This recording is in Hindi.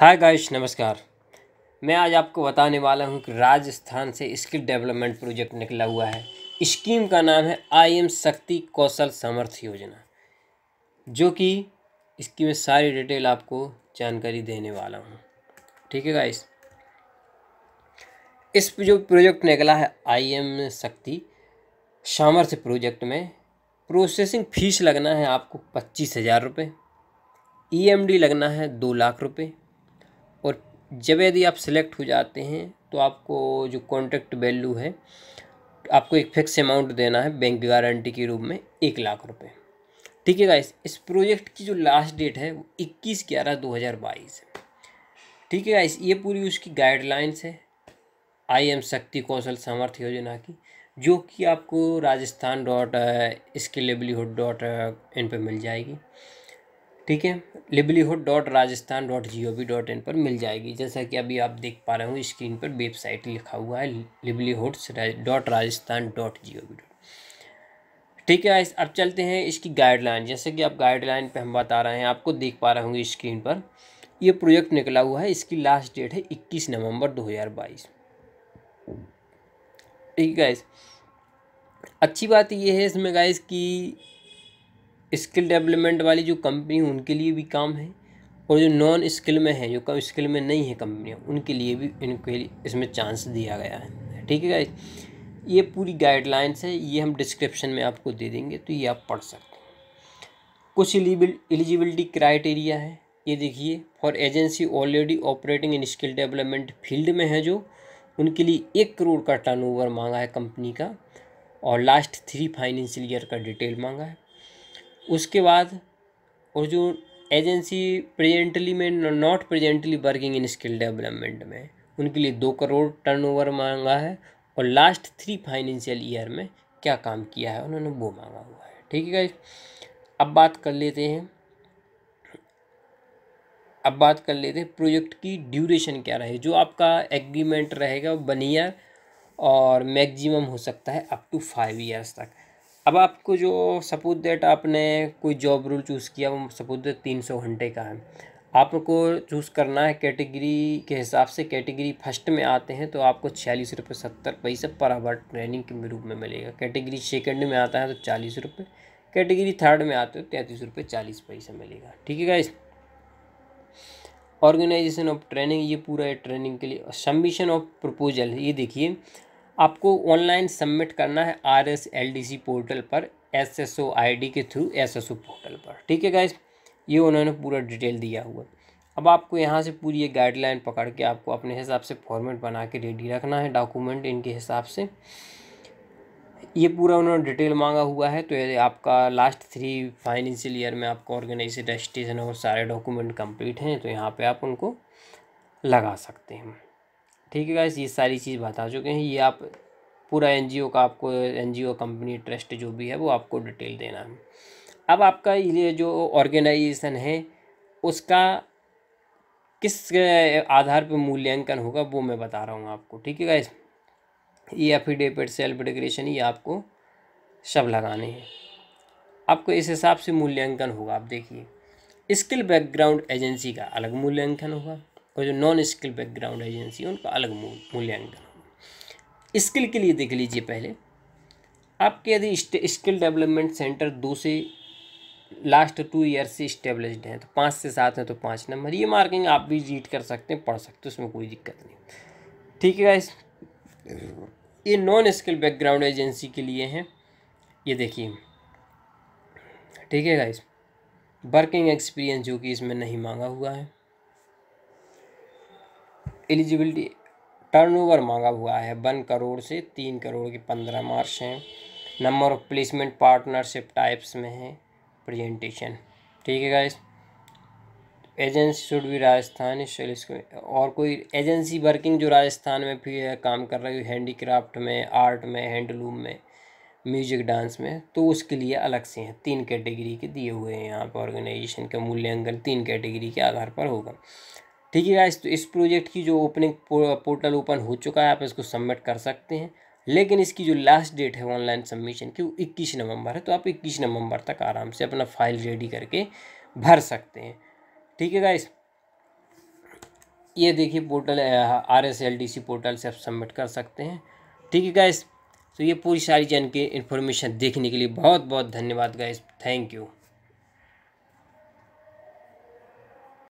हाय गाइश नमस्कार मैं आज आपको बताने वाला हूं कि राजस्थान से स्किल डेवलपमेंट प्रोजेक्ट निकला हुआ है स्कीम का नाम है आई एम शक्ति कौशल समर्थ योजना जो कि इसकी मैं सारी डिटेल आपको जानकारी देने वाला हूं ठीक है गाइश इस जो प्रोजेक्ट निकला है आई एम शक्ति सामर्थ्य प्रोजेक्ट में प्रोसेसिंग फ़ीस लगना है आपको पच्चीस हज़ार रुपये ई लगना है दो लाख रुपये जब यदि आप सिलेक्ट हो जाते हैं तो आपको जो कॉन्ट्रैक्ट वैल्यू है आपको एक फिक्स अमाउंट देना है बैंक गारंटी के रूप में एक लाख रुपए ठीक है गाइस इस प्रोजेक्ट की जो लास्ट डेट है वो इक्कीस ग्यारह दो हज़ार बाईस है ठीक है गाइस ये पूरी उसकी गाइडलाइंस है आई एम शक्ति कौशल सामर्थ्य योजना की जो कि आपको राजस्थान डॉट स्केलेबलीहुड डॉट इन पर मिल जाएगी ठीक है livelihood dot Rajasthan dot G O V dot in पर मिल जाएगी जैसा कि अभी आप देख पा रहे हो स्क्रीन पर वेबसाइट लिखा हुआ है livelihood dot Rajasthan dot G O V dot ठीक है अब चलते हैं इसकी गाइडलाइन जैसे कि आप गाइडलाइन पे हम बता रहे हैं आपको देख पा रहे होंगे स्क्रीन पर ये प्रोजेक्ट निकला हुआ है इसकी लास्ट डेट है इक्कीस नवंबर 2022 ठीक है अच्छी बात ये है इसमें गाइस कि स्किल डेवलपमेंट वाली जो कंपनी उनके लिए भी काम है और जो नॉन स्किल में है जो कम स्किल में नहीं है कंपनियाँ उनके लिए भी इनके लिए इसमें चांस दिया गया है ठीक है ये पूरी गाइडलाइंस है ये हम डिस्क्रिप्शन में आपको दे देंगे तो ये आप पढ़ सकते हैं कुछ एलिजिबिलिटी क्राइटेरिया है ये देखिए for agency already operating in skill development field में है जो उनके लिए एक करोड़ का टर्नओवर मांगा है कंपनी का और लास्ट थ्री फाइनेंशियल ईयर का डिटेल मांगा है उसके बाद और जो एजेंसी प्रेजेंटली में not presently working in skill development में उनके लिए दो करोड़ टर्नओवर मांगा है और लास्ट थ्री फाइनेंशियल ईयर में क्या काम किया है उन्होंने वो मांगा हुआ है ठीक है अब बात कर लेते हैं अब बात कर लेते हैं प्रोजेक्ट की ड्यूरेशन क्या रहे जो आपका एग्रीमेंट रहेगा वो वन ईयर और मैक्सिमम हो सकता है अप टू फाइव ईयर्स तक अब आपको जो सपोज डेट आपने कोई जॉब रूल चूज़ किया वो सपोज डेट तीन सौ घंटे का है आपको चूज़ करना है कैटेगरी के हिसाब से कैटेगरी फर्स्ट में आते हैं तो आपको छियालीस रुपये सत्तर पैसे पर आवर ट्रेनिंग के रूप में मिलेगा कैटेगरी सेकंड में आता है तो चालीस रुपये कैटेगरी थर्ड में आते हो तो तैंतीस रुपये चालीस पैसा मिलेगा ठीक है गाइस ऑर्गेनाइजेशन ऑफ ट्रेनिंग ये पूरा है ट्रेनिंग के लिए सबमिशन ऑफ प्रपोजल ये देखिए आपको ऑनलाइन सबमिट करना है R S L D C portal पर S S O I D के through S S O portal पर ठीक है गाइज ये उन्होंने पूरा डिटेल दिया हुआ अब आपको यहाँ से पूरी ये गाइडलाइन पकड़ के आपको अपने हिसाब से फॉर्मेट बना के रेडी रखना है डॉक्यूमेंट इनके हिसाब से ये पूरा उन्होंने डिटेल मांगा हुआ है तो ये आपका लास्ट थ्री फाइनेंशियल ईयर में आपका ऑर्गेनाइजेशन रजिस्ट्रेशन और सारे डॉक्यूमेंट कंप्लीट हैं तो यहाँ पे आप उनको लगा सकते हैं ठीक है गाइस ये सारी चीज़ बता चुके हैं ये आप पूरा एनजीओ का आपको एनजीओ कंपनी ट्रस्ट जो भी है वो आपको डिटेल देना है अब आपका ये जो ऑर्गेनाइजेशन है उसका किस आधार पर मूल्यांकन होगा वो मैं बता रहा हूँ आपको ठीक है गाइस ये एफिडेविट सेल्फ डिग्रेशन ये आपको सब लगाने हैं आपको इस हिसाब से मूल्यांकन होगा आप देखिए स्किल बैकग्राउंड एजेंसी का अलग मूल्यांकन होगा और जो नॉन स्किल बैकग्राउंड एजेंसी है उनका अलग मूल्यांकन स्किल के लिए देख लीजिए पहले आपके यदि स्किल डेवलपमेंट सेंटर दो से लास्ट टू ईयर से इस्टेब्लिश्ड हैं तो पाँच से सात हैं तो पाँच नंबर ये मार्किंग आप भी रीड कर सकते हैं पढ़ सकते हैं उसमें कोई दिक्कत नहीं ठीक है गाइस ये नॉन स्किल बैकग्राउंड एजेंसी के लिए हैं ये देखिए ठीक है गाइस वर्किंग एक्सपीरियंस जो कि इसमें नहीं मांगा हुआ है एलिजिबिलिटी टर्नओवर मांगा हुआ है वन करोड़ से तीन करोड़ के पंद्रह मार्च हैं number of placement partnership types में है प्रेजेंटेशन ठीक है गाइस एजेंसी शुड भी राजस्थान और कोई एजेंसी वर्किंग जो राजस्थान में भी है काम कर रही है हैंडीक्राफ्ट में आर्ट में हैंडलूम में म्यूजिक डांस में तो उसके लिए अलग से हैं तीन कैटेगरी के दिए हुए हैं यहाँ पर ऑर्गेनाइजेशन का मूल्यांकन तीन कैटेगरी के आधार पर होगा ठीक है गाइस तो इस प्रोजेक्ट की जो ओपनिंग पोर्टल ओपन हो चुका है आप इसको सबमिट कर सकते हैं लेकिन इसकी जो लास्ट डेट है ऑनलाइन सबमिशन की वो इक्कीस नवंबर है तो आप इक्कीस नवंबर तक आराम से अपना फाइल रेडी करके भर सकते हैं ठीक है गाइस ये देखिए portal R S L D C portal से आप सबमिट कर सकते हैं ठीक है गाइस तो ये पूरी सारी जान की इन्फॉर्मेशन देखने के लिए बहुत बहुत धन्यवाद गाइस थैंक यू